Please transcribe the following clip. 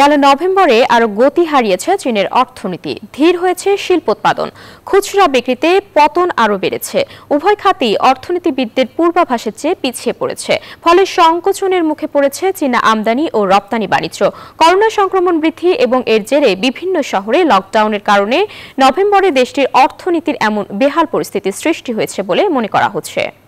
গেল নভেম্বরে আরও গতি হারিয়েছে চীনের অর্থনীতি ধীর হয়েছে শিল্পোৎপাদন খুচরা বিক্রিতে পতন আরও বেড়েছে উভয় খাতেই অর্থনীতিবিদদের পূর্বাভাসের চেয়ে পিছিয়ে পড়েছে ফলে সংকোচনের মুখে পড়েছে চীনা আমদানি ও রপ্তানি বাণিজ্য করোনা সংক্রমণ বৃদ্ধি এবং এর জেরে বিভিন্ন শহরে লকডাউনের কারণে নভেম্বরে দেশটির অর্থনীতির এমন বেহাল পরিস্থিতির সৃষ্টি হয়েছে বলে মনে করা হচ্ছে